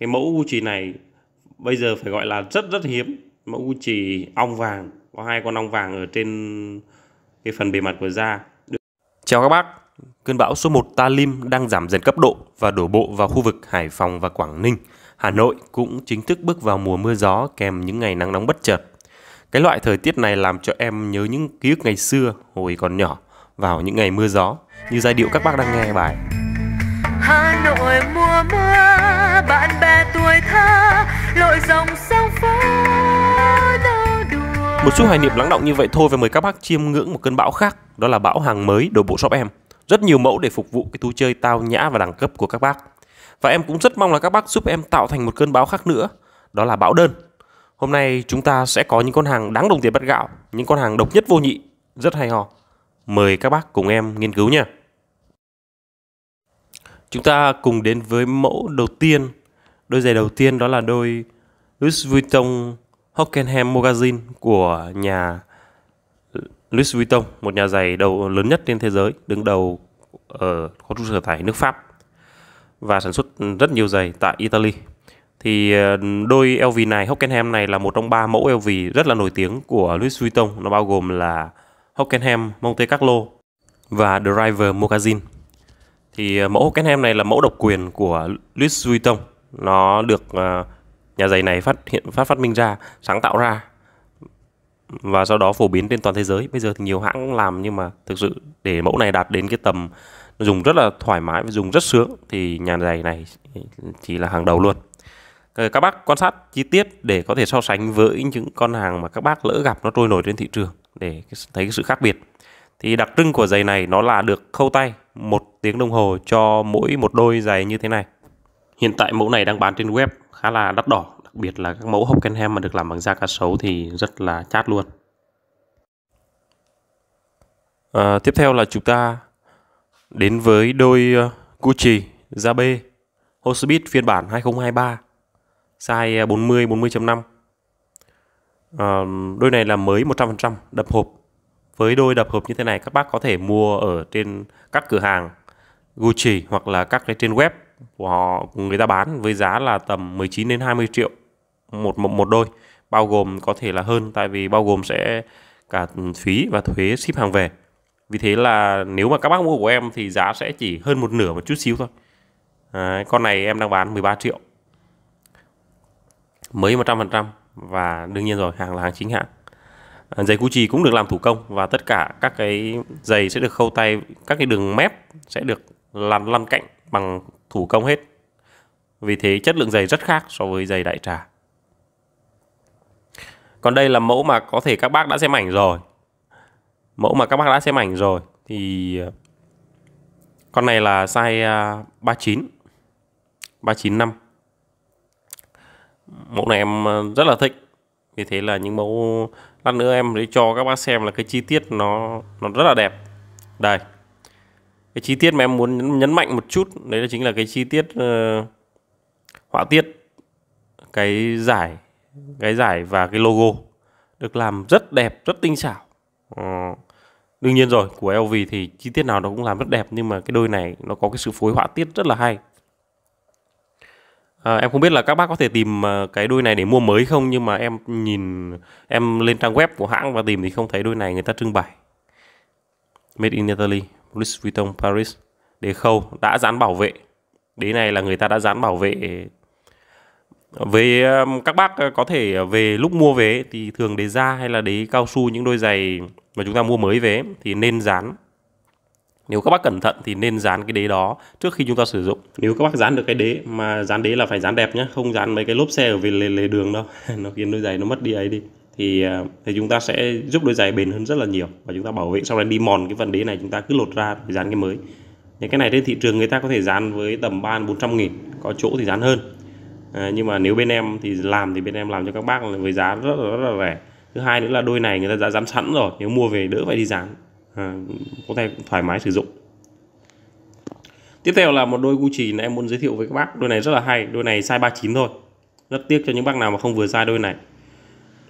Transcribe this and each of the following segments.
cái mẫu u trì này bây giờ phải gọi là rất rất hiếm mẫu u trì ong vàng có hai con ong vàng ở trên cái phần bề mặt của da chào các bác cơn bão số 1 Talim đang giảm dần cấp độ và đổ bộ vào khu vực Hải Phòng và Quảng Ninh Hà Nội cũng chính thức bước vào mùa mưa gió kèm những ngày nắng nóng bất chợt cái loại thời tiết này làm cho em nhớ những ký ức ngày xưa hồi còn nhỏ vào những ngày mưa gió như giai điệu các bác đang nghe bài Hà Nội mùa mưa tha lội dòng sông phố một chút hoài niệm lắng động như vậy thôi và mời các bác chiêm ngưỡng một cơn bão khác đó là bão hàng mới đồ bộ shop em rất nhiều mẫu để phục vụ cái thú chơi tao nhã và đẳng cấp của các bác và em cũng rất mong là các bác giúp em tạo thành một cơn bão khác nữa đó là bão đơn hôm nay chúng ta sẽ có những con hàng đáng đồng tiền bắt gạo những con hàng độc nhất vô nhị rất hay ho mời các bác cùng em nghiên cứu nha chúng ta cùng đến với mẫu đầu tiên Đôi giày đầu tiên đó là đôi Louis Vuitton Hockenheim Magazine của nhà Louis Vuitton, một nhà giày đầu lớn nhất trên thế giới, đứng đầu ở có trụ sở tại nước Pháp và sản xuất rất nhiều giày tại Italy. Thì ờ, đôi LV này, Hockenheim này là một trong ba mẫu LV rất là nổi tiếng của Louis Vuitton. Nó bao gồm là Hockenheim Monte Carlo và Driver Magazine. Thì ờ, mẫu Hockenheim này là mẫu độc quyền của Louis Vuitton nó được uh, nhà giày này phát hiện phát phát minh ra sáng tạo ra và sau đó phổ biến trên toàn thế giới bây giờ thì nhiều hãng làm nhưng mà thực sự để mẫu này đạt đến cái tầm dùng rất là thoải mái và dùng rất sướng thì nhà giày này chỉ là hàng đầu luôn ờ, các bác quan sát chi tiết để có thể so sánh với những con hàng mà các bác lỡ gặp nó trôi nổi trên thị trường để thấy cái sự khác biệt thì đặc trưng của giày này nó là được khâu tay một tiếng đồng hồ cho mỗi một đôi giày như thế này Hiện tại mẫu này đang bán trên web khá là đắt đỏ, đặc biệt là các mẫu Hockenheim mà được làm bằng da cá sấu thì rất là chát luôn. À, tiếp theo là chúng ta đến với đôi ờ, Gucci da B Hotspeed phiên bản 2023 size 40 40.5. À, đôi này là mới 100% đập hộp. Với đôi đập hộp như thế này các bác có thể mua ở trên các cửa hàng Gucci hoặc là các cái trên web của họ của người ta bán với giá là tầm 19 đến 20 triệu một một, một đôi bao gồm có thể là hơn tại vì bao gồm sẽ cả phí và thuế ship hàng về vì thế là nếu mà các bác mua của em thì giá sẽ chỉ hơn một nửa một chút xíu thôi Đấy, con này em đang bán 13 triệu mới 100% và đương nhiên rồi hàng là hàng chính hãng à, giày Gucci cũng được làm thủ công và tất cả các cái giày sẽ được khâu tay các cái đường mép sẽ được lăn lăn cạnh bằng thủ công hết. Vì thế chất lượng giày rất khác so với giày đại trà. Còn đây là mẫu mà có thể các bác đã xem ảnh rồi. Mẫu mà các bác đã xem ảnh rồi thì con này là size 39 à, năm. Mẫu này em à, rất là thích. Vì thế là những mẫu lát nữa em sẽ cho các bác xem là cái chi tiết nó nó rất là đẹp. Đây cái chi tiết mà em muốn nhấn, mạnh một chút đấy là chính là cái chi tiết uh, họa tiết cái giải cái giải và cái logo được làm rất đẹp rất tinh xảo uh, đương nhiên rồi của LV thì chi tiết nào nó cũng làm rất đẹp nhưng mà cái đôi này nó có cái sự phối họa tiết rất là hay À, em không biết là các bác có thể tìm cái đôi này để mua mới không nhưng mà em nhìn em lên trang web của hãng và tìm thì không thấy đôi này người ta trưng bày Made in Italy Louis Vuitton Paris đế khâu đã dán bảo vệ đế này là người ta đã dán bảo vệ về um, các bác uh, có thể về lúc mua về thì thường đế da hay là đế cao su những đôi giày mà chúng ta mua mới về thì nên dán nếu các bác cẩn thận thì nên dán cái đế đó trước khi chúng ta sử dụng nếu các bác dán được cái đế mà dán đế là phải dán đẹp nhé không dán mấy cái lốp xe ở về lề, lề đường đâu nó khiến đôi giày nó mất đi ấy đi thì à, thì chúng ta sẽ giúp đôi giày bền hơn rất là nhiều và chúng ta bảo vệ sau này đi mòn cái phần đế này chúng ta cứ lột ra dán cái mới những cái này trên thị trường người ta có thể dán với tầm 3 400 nghìn có chỗ thì dán hơn à, nhưng mà nếu bên em thì làm thì bên em làm cho các bác với giá rất là, rất là rẻ thứ hai nữa là đôi này người ta đã dán sẵn rồi nếu mua về đỡ phải đi dán à, có thể thoải mái sử dụng tiếp theo là một đôi Gucci này em muốn giới thiệu với các bác đôi này rất là hay đôi này size 39 thôi rất tiếc cho những bác nào mà không vừa size đôi này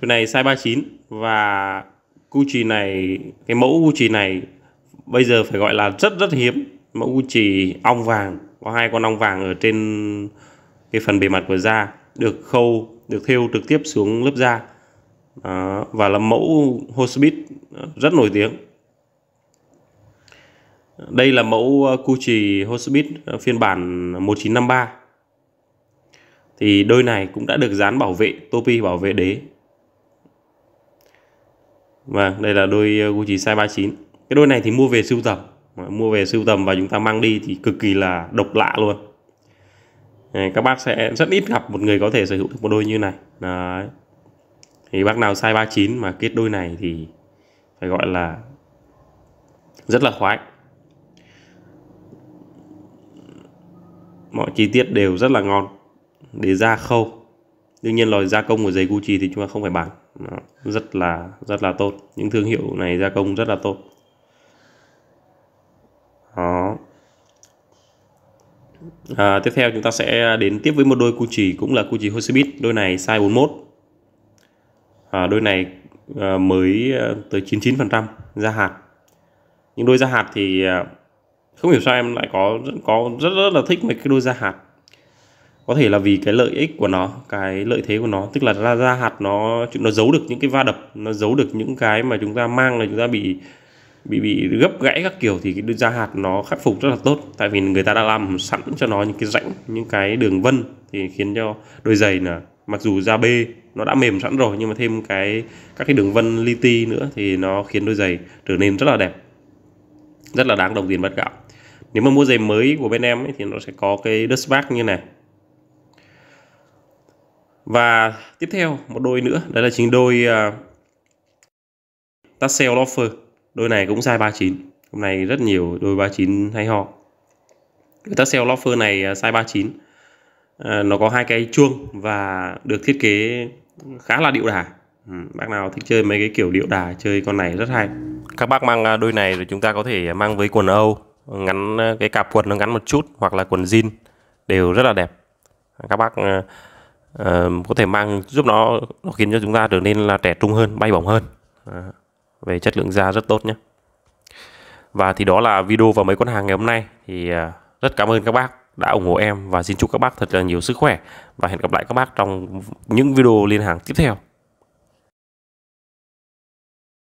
cái này size 39 và Gucci này cái mẫu Gucci này bây giờ phải gọi là rất rất hiếm mẫu Gucci ong vàng có hai con ong vàng ở trên cái phần bề mặt của da được khâu được thêu trực tiếp xuống lớp da à, và là mẫu Hospit rất nổi tiếng đây là mẫu ờ, Gucci Hospit ờ, phiên bản 1953 thì đôi này cũng đã được dán bảo vệ topi bảo vệ đế Vâng, đây là đôi ờ, Gucci size 39. Cái đôi này thì mua về sưu tầm, mua về sưu tầm và chúng ta mang đi thì cực kỳ là độc lạ luôn. Đấy, ờ, các bác sẽ rất ít gặp một người có thể sở hữu được một đôi như này. Đấy. Thì bác nào size 39 mà kết đôi này thì phải gọi là rất là khoái. Mọi chi tiết đều rất là ngon. Để ra khâu đương nhiên loại gia công của giày Gucci thì chúng ta không phải bàn Đó, rất là rất là tốt những thương hiệu này gia công rất là tốt Đó. À, tiếp theo chúng ta sẽ đến tiếp với một đôi Gucci cũng là Gucci Hosebit đôi này size 41 à, đôi này à, mới à, tới 99% ra hạt những đôi ra hạt thì à, không hiểu sao em lại có có rất rất là thích mấy cái đôi da hạt có thể là vì cái lợi ích của nó cái lợi thế của nó tức là ra ra hạt nó nó giấu được những cái va đập nó giấu được những cái mà chúng ta mang là chúng ta bị bị bị gấp gãy các kiểu thì cái ra hạt nó khắc phục rất là tốt tại vì người ta đã làm sẵn cho nó những cái rãnh những cái đường vân thì khiến cho đôi giày là mặc dù da B nó đã mềm sẵn rồi nhưng mà thêm cái các cái đường vân li ti nữa thì nó khiến đôi giày trở nên rất là đẹp rất là đáng đồng tiền bát gạo nếu mà mua giày mới của bên em ấy, thì nó sẽ có cái dust bag như này và tiếp theo một đôi nữa đấy là chính đôi uh, à, Tassel loafer đôi này cũng size 39 hôm nay rất nhiều đôi 39 hay ho cái Tassel loafer này à, size 39 à, nó có hai cái chuông và được thiết kế khá là điệu đà ừ, bác nào thích chơi mấy cái kiểu điệu đà chơi con này rất hay các bác mang à, đôi này rồi chúng ta có thể mang với quần Âu ngắn cái cạp quần nó ngắn một chút hoặc là quần jean đều rất là đẹp các bác có thể mang giúp nó, nó khiến cho chúng ta trở nên là trẻ trung hơn bay bổng hơn à, về chất lượng da rất tốt nhé và thì đó là video và mấy con hàng ngày hôm nay thì uh, rất cảm ơn các bác đã ủng hộ em và xin chúc các bác thật là nhiều sức khỏe và hẹn gặp lại các bác trong những video liên hàng tiếp theo